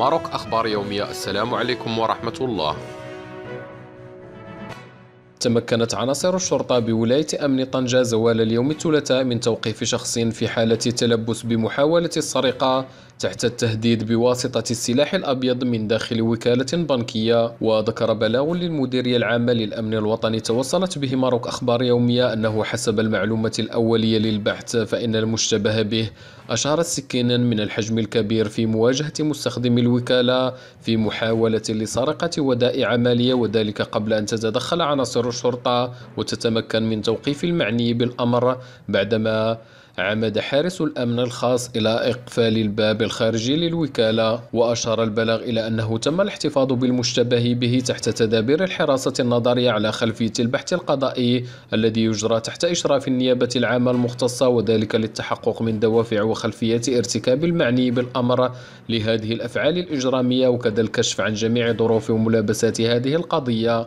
ماروك أخبار يومية السلام عليكم ورحمة الله تمكنت عناصر الشرطة بولاية أمن طنجة زوال اليوم الثلاثاء من توقيف شخص في حالة تلبس بمحاولة السرقة تحت التهديد بواسطة السلاح الأبيض من داخل وكالة بنكية وذكر بلاغ للمديرية العامة للأمن الوطني توصلت به ماروك أخبار يومية أنه حسب المعلومة الأولية للبحث فإن المشتبه به أشار سكينا من الحجم الكبير في مواجهة مستخدمي الوكالة في محاولة لسرقة ودائع مالية وذلك قبل أن تتدخل عناصر الشرطة وتتمكن من توقيف المعني بالأمر بعدما عمد حارس الأمن الخاص إلى إقفال الباب الخارجي للوكالة وأشار البلاغ إلى أنه تم الاحتفاظ بالمشتبه به تحت تدابير الحراسة النظرية على خلفية البحث القضائي الذي يجرى تحت إشراف النيابة العامة المختصة وذلك للتحقق من دوافع وخلفيات ارتكاب المعني بالأمر لهذه الأفعال الإجرامية وكذا الكشف عن جميع ظروف وملابسات هذه القضية